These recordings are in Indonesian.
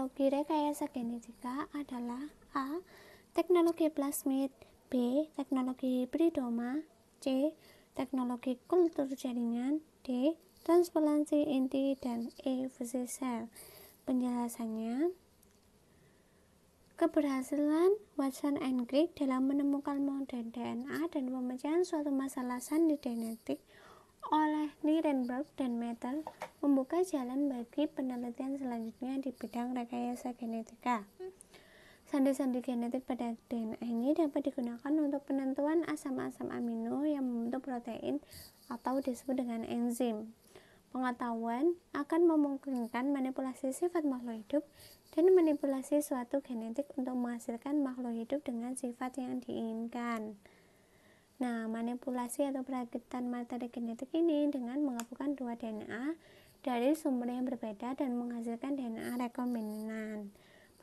teknologi rekayasa genetika adalah A. Teknologi plasmid B. Teknologi hibridoma C. Teknologi kultur jaringan D. Transplantasi inti dan E. Fusi sel Penjelasannya Keberhasilan Watson and Crick dalam menemukan model DNA dan pemecahan suatu masalah sandi genetik oleh Nirenberg dan Metal membuka jalan bagi penelitian selanjutnya di bidang rekayasa genetika. Sandi-sandi genetik pada DNA ini dapat digunakan untuk penentuan asam-asam amino yang membentuk protein atau disebut dengan enzim. Pengetahuan akan memungkinkan manipulasi sifat makhluk hidup dan manipulasi suatu genetik untuk menghasilkan makhluk hidup dengan sifat yang diinginkan. Nah, manipulasi atau perakitan materi genetik ini dengan menggabungkan dua DNA dari sumber yang berbeda dan menghasilkan DNA rekombinan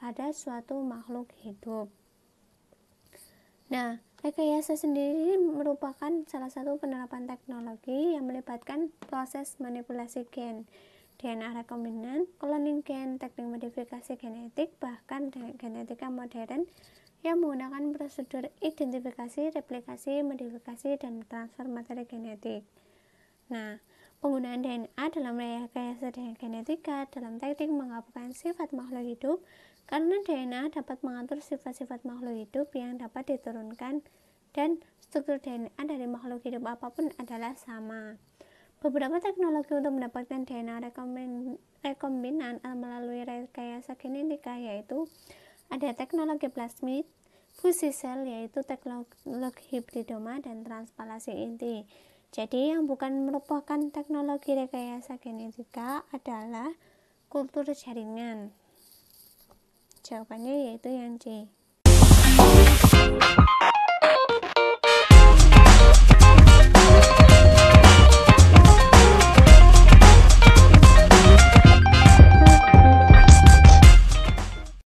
pada suatu makhluk hidup. Nah, rekayasa sendiri merupakan salah satu penerapan teknologi yang melibatkan proses manipulasi gen DNA rekombinan, cloning gen, teknik modifikasi genetik, bahkan genetika modern yang menggunakan prosedur identifikasi, replikasi, modifikasi, dan transfer materi genetik. Nah, penggunaan DNA dalam rekayasa genetika dalam teknik menggabungkan sifat makhluk hidup karena DNA dapat mengatur sifat-sifat makhluk hidup yang dapat diturunkan dan struktur DNA dari makhluk hidup apapun adalah sama. Beberapa teknologi untuk mendapatkan DNA rekombinan, eh, melalui rekayasa genetika yaitu ada teknologi plasmid, fusi sel yaitu teknologi hibridoma dan transpalasi inti. Jadi yang bukan merupakan teknologi rekayasa genetika adalah kultur jaringan. Jawabannya yaitu yang C.